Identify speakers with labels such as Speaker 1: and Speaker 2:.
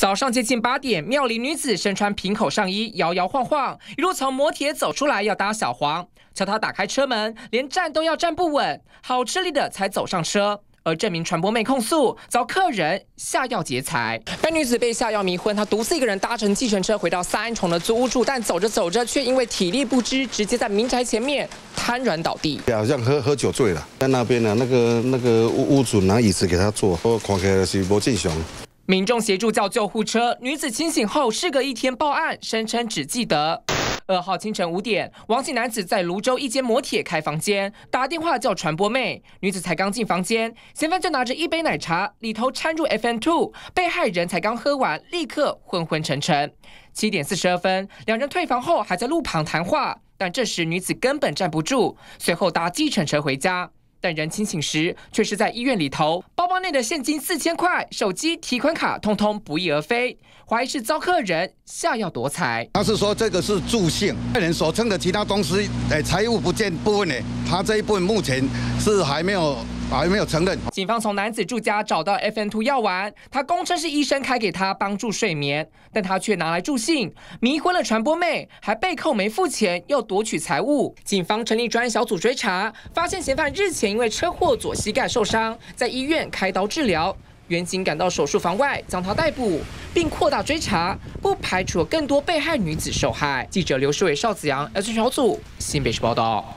Speaker 1: 早上接近八点，妙龄女子身穿平口上衣，摇摇晃晃，一路从摩铁走出来，要搭小黄，叫她打开车门，连站都要站不稳，好吃力的才走上车。而这名传播妹控诉遭客人下药劫财，该女子被下药迷昏，她独自一个人搭乘计程车回到三重的租屋住，但走着走着却因为体力不支，直接在民宅前面瘫软倒地，
Speaker 2: 好像喝喝酒醉了，在那边呢，那个那个屋屋主拿椅子给她坐，我看起来是不正常。
Speaker 1: 民众协助叫救护车，女子清醒后，事隔一天报案，声称只记得二号清晨五点，王姓男子在泸州一间摩铁开房间打电话叫传播妹，女子才刚进房间，嫌犯就拿着一杯奶茶，里头掺入 f w 2，被害人才刚喝完，立刻昏昏沉沉。七点四十二分，两人退房后还在路旁谈话，但这时女子根本站不住，随后搭计程车回家，但人清醒时，却是在医院里头包。内的现金四千块、手机、提款卡，通通不翼而飞，怀疑是遭客人下药夺财。他
Speaker 2: 是说这个是助兴，客人所称的其他东西，哎，财务不见部分呢，他这一部分目前是还没有。
Speaker 1: 啊，没有承认。警方从男子住家找到 F N 2药丸，他供称是医生开给他帮助睡眠，但他却拿来助兴，迷昏了传播妹，还被扣没付钱，又夺取财物。警方成立专案小组追查，发现嫌犯日前因为车祸左膝盖受伤，在医院开刀治疗。民警赶到手术房外将他逮捕，并扩大追查，不排除更多被害女子受害。记者刘世伟、邵子阳，H 小组，新北市报道。